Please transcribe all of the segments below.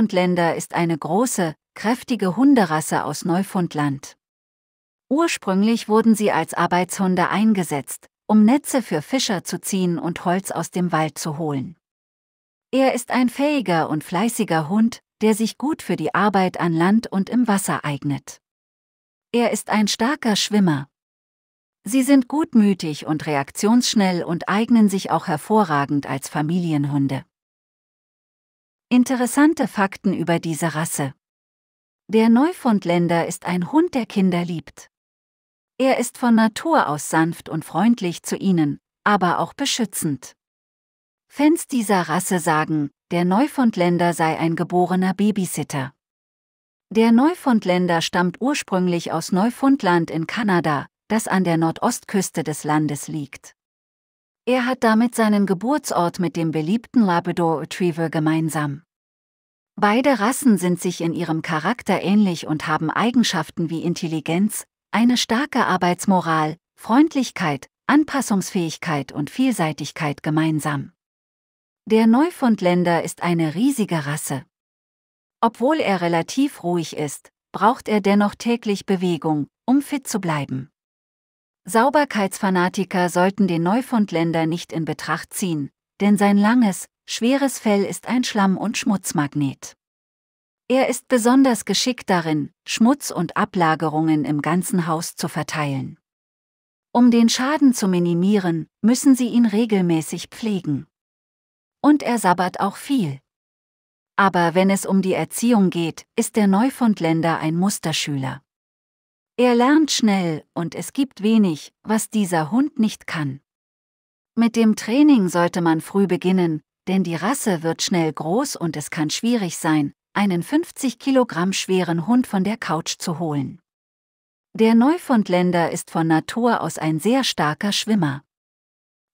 Neufundländer ist eine große, kräftige Hunderasse aus Neufundland. Ursprünglich wurden sie als Arbeitshunde eingesetzt, um Netze für Fischer zu ziehen und Holz aus dem Wald zu holen. Er ist ein fähiger und fleißiger Hund, der sich gut für die Arbeit an Land und im Wasser eignet. Er ist ein starker Schwimmer. Sie sind gutmütig und reaktionsschnell und eignen sich auch hervorragend als Familienhunde. Interessante Fakten über diese Rasse. Der Neufundländer ist ein Hund, der Kinder liebt. Er ist von Natur aus sanft und freundlich zu ihnen, aber auch beschützend. Fans dieser Rasse sagen, der Neufundländer sei ein geborener Babysitter. Der Neufundländer stammt ursprünglich aus Neufundland in Kanada, das an der Nordostküste des Landes liegt. Er hat damit seinen Geburtsort mit dem beliebten Labrador Retriever gemeinsam. Beide Rassen sind sich in ihrem Charakter ähnlich und haben Eigenschaften wie Intelligenz, eine starke Arbeitsmoral, Freundlichkeit, Anpassungsfähigkeit und Vielseitigkeit gemeinsam. Der Neufundländer ist eine riesige Rasse. Obwohl er relativ ruhig ist, braucht er dennoch täglich Bewegung, um fit zu bleiben. Sauberkeitsfanatiker sollten den Neufundländer nicht in Betracht ziehen, denn sein langes, Schweres Fell ist ein Schlamm- und Schmutzmagnet. Er ist besonders geschickt darin, Schmutz und Ablagerungen im ganzen Haus zu verteilen. Um den Schaden zu minimieren, müssen sie ihn regelmäßig pflegen. Und er sabbert auch viel. Aber wenn es um die Erziehung geht, ist der Neufundländer ein Musterschüler. Er lernt schnell und es gibt wenig, was dieser Hund nicht kann. Mit dem Training sollte man früh beginnen, denn die Rasse wird schnell groß und es kann schwierig sein, einen 50 Kilogramm schweren Hund von der Couch zu holen. Der Neufundländer ist von Natur aus ein sehr starker Schwimmer.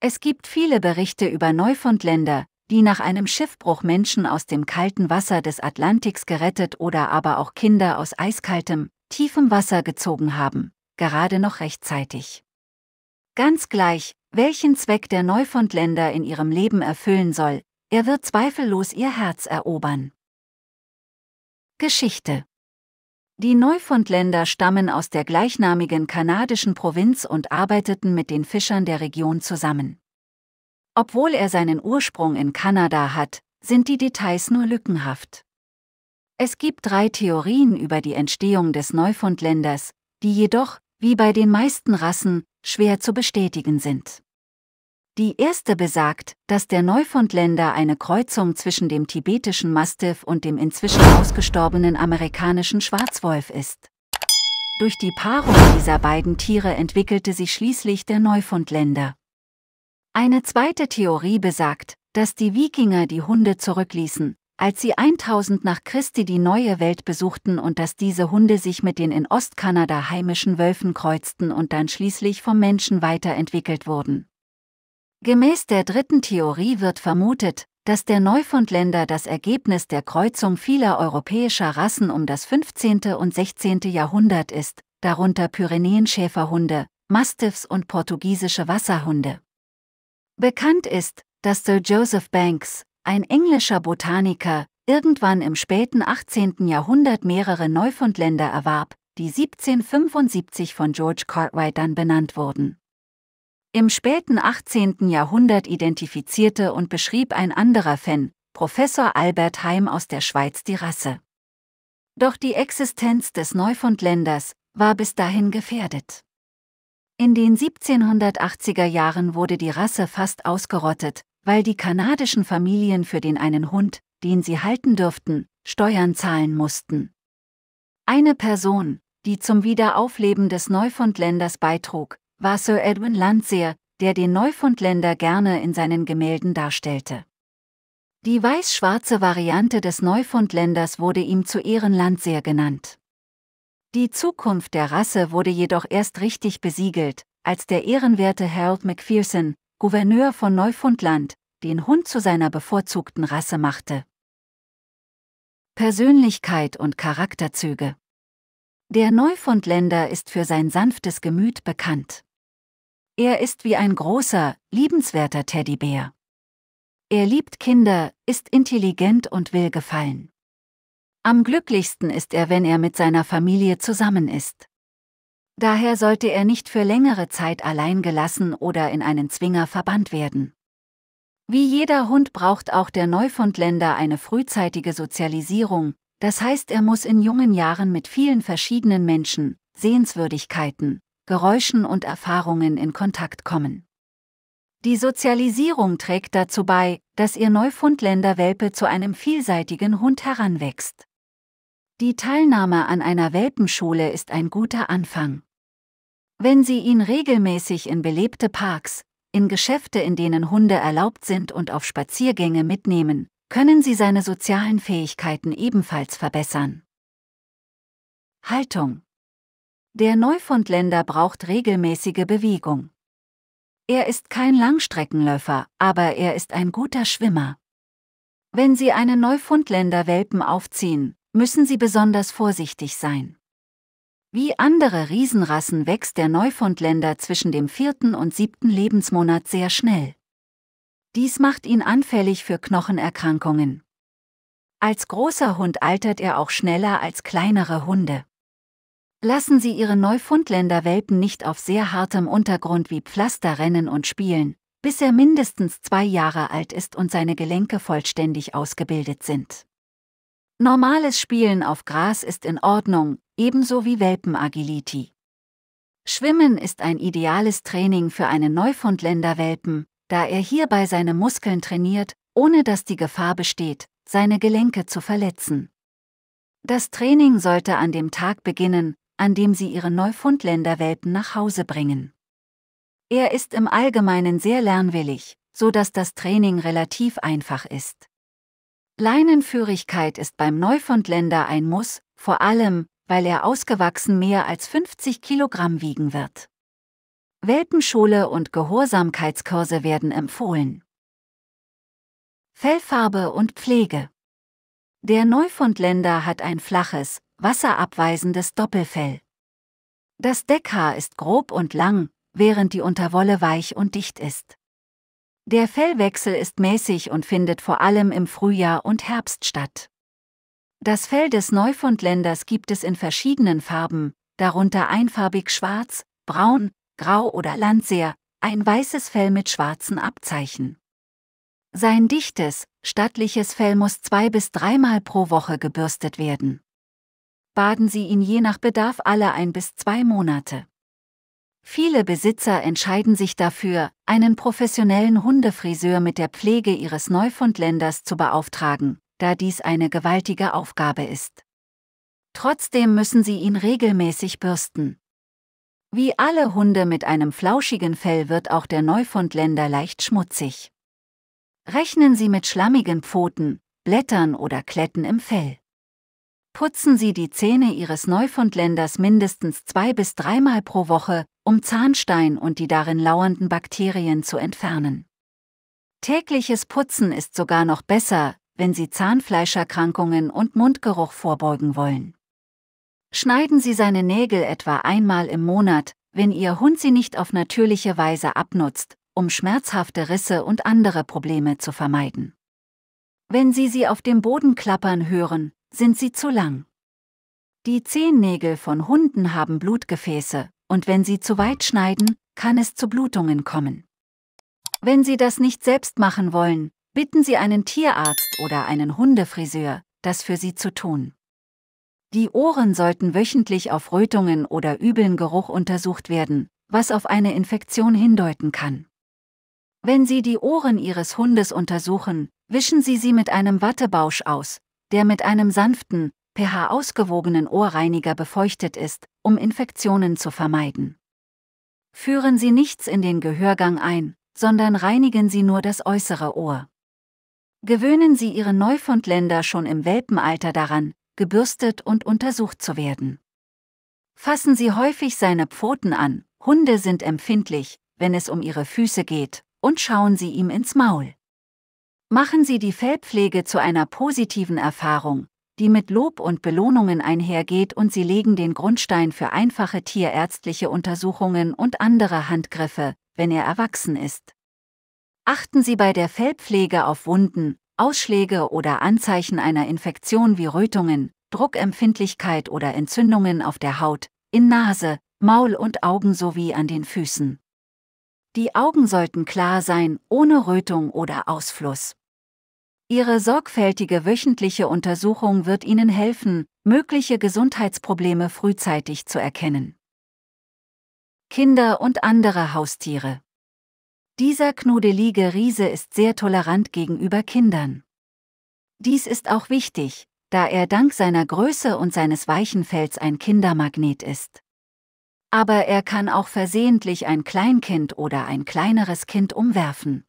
Es gibt viele Berichte über Neufundländer, die nach einem Schiffbruch Menschen aus dem kalten Wasser des Atlantiks gerettet oder aber auch Kinder aus eiskaltem, tiefem Wasser gezogen haben, gerade noch rechtzeitig. Ganz gleich, welchen Zweck der Neufundländer in ihrem Leben erfüllen soll, er wird zweifellos ihr Herz erobern. Geschichte Die Neufundländer stammen aus der gleichnamigen kanadischen Provinz und arbeiteten mit den Fischern der Region zusammen. Obwohl er seinen Ursprung in Kanada hat, sind die Details nur lückenhaft. Es gibt drei Theorien über die Entstehung des Neufundländers, die jedoch, wie bei den meisten Rassen, schwer zu bestätigen sind. Die erste besagt, dass der Neufundländer eine Kreuzung zwischen dem tibetischen Mastiff und dem inzwischen ausgestorbenen amerikanischen Schwarzwolf ist. Durch die Paarung dieser beiden Tiere entwickelte sich schließlich der Neufundländer. Eine zweite Theorie besagt, dass die Wikinger die Hunde zurückließen, als sie 1000 nach Christi die neue Welt besuchten und dass diese Hunde sich mit den in Ostkanada heimischen Wölfen kreuzten und dann schließlich vom Menschen weiterentwickelt wurden. Gemäß der dritten Theorie wird vermutet, dass der Neufundländer das Ergebnis der Kreuzung vieler europäischer Rassen um das 15. und 16. Jahrhundert ist, darunter Pyrenäenschäferhunde, Mastiffs und portugiesische Wasserhunde. Bekannt ist, dass Sir Joseph Banks, ein englischer Botaniker, irgendwann im späten 18. Jahrhundert mehrere Neufundländer erwarb, die 1775 von George Cartwright dann benannt wurden. Im späten 18. Jahrhundert identifizierte und beschrieb ein anderer Fan, Professor Albert Heim aus der Schweiz die Rasse. Doch die Existenz des Neufundländers war bis dahin gefährdet. In den 1780er Jahren wurde die Rasse fast ausgerottet, weil die kanadischen Familien für den einen Hund, den sie halten dürften, Steuern zahlen mussten. Eine Person, die zum Wiederaufleben des Neufundländers beitrug, war Sir Edwin Landseer, der den Neufundländer gerne in seinen Gemälden darstellte. Die weiß-schwarze Variante des Neufundländers wurde ihm zu Ehren Landseer genannt. Die Zukunft der Rasse wurde jedoch erst richtig besiegelt, als der ehrenwerte Harold Macpherson, Gouverneur von Neufundland, den Hund zu seiner bevorzugten Rasse machte. Persönlichkeit und Charakterzüge Der Neufundländer ist für sein sanftes Gemüt bekannt. Er ist wie ein großer, liebenswerter Teddybär. Er liebt Kinder, ist intelligent und will gefallen. Am glücklichsten ist er, wenn er mit seiner Familie zusammen ist. Daher sollte er nicht für längere Zeit allein gelassen oder in einen Zwinger verbannt werden. Wie jeder Hund braucht auch der Neufundländer eine frühzeitige Sozialisierung, das heißt er muss in jungen Jahren mit vielen verschiedenen Menschen, Sehenswürdigkeiten, Geräuschen und Erfahrungen in Kontakt kommen. Die Sozialisierung trägt dazu bei, dass ihr Neufundländer Welpe zu einem vielseitigen Hund heranwächst. Die Teilnahme an einer Welpenschule ist ein guter Anfang. Wenn Sie ihn regelmäßig in belebte Parks, in Geschäfte, in denen Hunde erlaubt sind und auf Spaziergänge mitnehmen, können Sie seine sozialen Fähigkeiten ebenfalls verbessern. Haltung Der Neufundländer braucht regelmäßige Bewegung. Er ist kein Langstreckenläufer, aber er ist ein guter Schwimmer. Wenn Sie einen Neufundländer-Welpen aufziehen, müssen sie besonders vorsichtig sein. Wie andere Riesenrassen wächst der Neufundländer zwischen dem vierten und siebten Lebensmonat sehr schnell. Dies macht ihn anfällig für Knochenerkrankungen. Als großer Hund altert er auch schneller als kleinere Hunde. Lassen Sie Ihre Neufundländer Welpen nicht auf sehr hartem Untergrund wie Pflaster rennen und spielen, bis er mindestens zwei Jahre alt ist und seine Gelenke vollständig ausgebildet sind. Normales Spielen auf Gras ist in Ordnung, ebenso wie Welpenagility. Schwimmen ist ein ideales Training für einen Neufundländer-Welpen, da er hierbei seine Muskeln trainiert, ohne dass die Gefahr besteht, seine Gelenke zu verletzen. Das Training sollte an dem Tag beginnen, an dem sie ihre Neufundländer-Welpen nach Hause bringen. Er ist im Allgemeinen sehr lernwillig, so dass das Training relativ einfach ist. Leinenführigkeit ist beim Neufundländer ein Muss, vor allem, weil er ausgewachsen mehr als 50 Kilogramm wiegen wird. Welpenschule und Gehorsamkeitskurse werden empfohlen. Fellfarbe und Pflege Der Neufundländer hat ein flaches, wasserabweisendes Doppelfell. Das Deckhaar ist grob und lang, während die Unterwolle weich und dicht ist. Der Fellwechsel ist mäßig und findet vor allem im Frühjahr und Herbst statt. Das Fell des Neufundländers gibt es in verschiedenen Farben, darunter einfarbig schwarz, braun, grau oder Landseer, ein weißes Fell mit schwarzen Abzeichen. Sein dichtes, stattliches Fell muss zwei bis dreimal pro Woche gebürstet werden. Baden Sie ihn je nach Bedarf alle ein bis zwei Monate. Viele Besitzer entscheiden sich dafür, einen professionellen Hundefriseur mit der Pflege ihres Neufundländers zu beauftragen, da dies eine gewaltige Aufgabe ist. Trotzdem müssen sie ihn regelmäßig bürsten. Wie alle Hunde mit einem flauschigen Fell wird auch der Neufundländer leicht schmutzig. Rechnen Sie mit schlammigen Pfoten, Blättern oder Kletten im Fell. Putzen Sie die Zähne Ihres Neufundländers mindestens zwei bis dreimal pro Woche, um Zahnstein und die darin lauernden Bakterien zu entfernen. Tägliches Putzen ist sogar noch besser, wenn Sie Zahnfleischerkrankungen und Mundgeruch vorbeugen wollen. Schneiden Sie seine Nägel etwa einmal im Monat, wenn Ihr Hund sie nicht auf natürliche Weise abnutzt, um schmerzhafte Risse und andere Probleme zu vermeiden. Wenn Sie sie auf dem Boden klappern hören, sind sie zu lang. Die Zehennägel von Hunden haben Blutgefäße, und wenn Sie zu weit schneiden, kann es zu Blutungen kommen. Wenn Sie das nicht selbst machen wollen, bitten Sie einen Tierarzt oder einen Hundefriseur, das für Sie zu tun. Die Ohren sollten wöchentlich auf Rötungen oder üblen Geruch untersucht werden, was auf eine Infektion hindeuten kann. Wenn Sie die Ohren Ihres Hundes untersuchen, wischen Sie sie mit einem Wattebausch aus, der mit einem sanften, pH-ausgewogenen Ohrreiniger befeuchtet ist, um Infektionen zu vermeiden. Führen Sie nichts in den Gehörgang ein, sondern reinigen Sie nur das äußere Ohr. Gewöhnen Sie Ihre Neufundländer schon im Welpenalter daran, gebürstet und untersucht zu werden. Fassen Sie häufig seine Pfoten an, Hunde sind empfindlich, wenn es um ihre Füße geht, und schauen Sie ihm ins Maul. Machen Sie die Fellpflege zu einer positiven Erfahrung, die mit Lob und Belohnungen einhergeht und sie legen den Grundstein für einfache tierärztliche Untersuchungen und andere Handgriffe, wenn er erwachsen ist. Achten Sie bei der Fellpflege auf Wunden, Ausschläge oder Anzeichen einer Infektion wie Rötungen, Druckempfindlichkeit oder Entzündungen auf der Haut, in Nase, Maul und Augen sowie an den Füßen. Die Augen sollten klar sein, ohne Rötung oder Ausfluss. Ihre sorgfältige wöchentliche Untersuchung wird Ihnen helfen, mögliche Gesundheitsprobleme frühzeitig zu erkennen. Kinder und andere Haustiere. Dieser knudelige Riese ist sehr tolerant gegenüber Kindern. Dies ist auch wichtig, da er dank seiner Größe und seines weichen Fells ein Kindermagnet ist. Aber er kann auch versehentlich ein Kleinkind oder ein kleineres Kind umwerfen.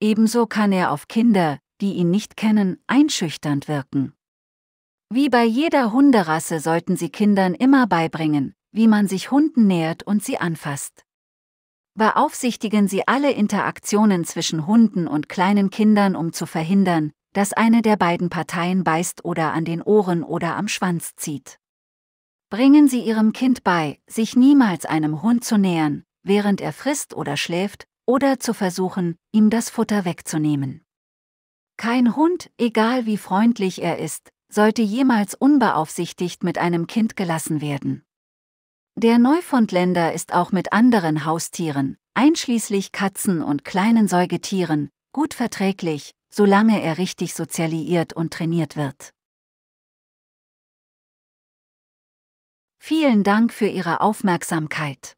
Ebenso kann er auf Kinder, die ihn nicht kennen, einschüchternd wirken. Wie bei jeder Hunderasse sollten sie Kindern immer beibringen, wie man sich Hunden nähert und sie anfasst. Beaufsichtigen Sie alle Interaktionen zwischen Hunden und kleinen Kindern, um zu verhindern, dass eine der beiden Parteien beißt oder an den Ohren oder am Schwanz zieht. Bringen Sie Ihrem Kind bei, sich niemals einem Hund zu nähern, während er frisst oder schläft, oder zu versuchen, ihm das Futter wegzunehmen. Kein Hund, egal wie freundlich er ist, sollte jemals unbeaufsichtigt mit einem Kind gelassen werden. Der Neufundländer ist auch mit anderen Haustieren, einschließlich Katzen und kleinen Säugetieren, gut verträglich, solange er richtig sozialisiert und trainiert wird. Vielen Dank für Ihre Aufmerksamkeit.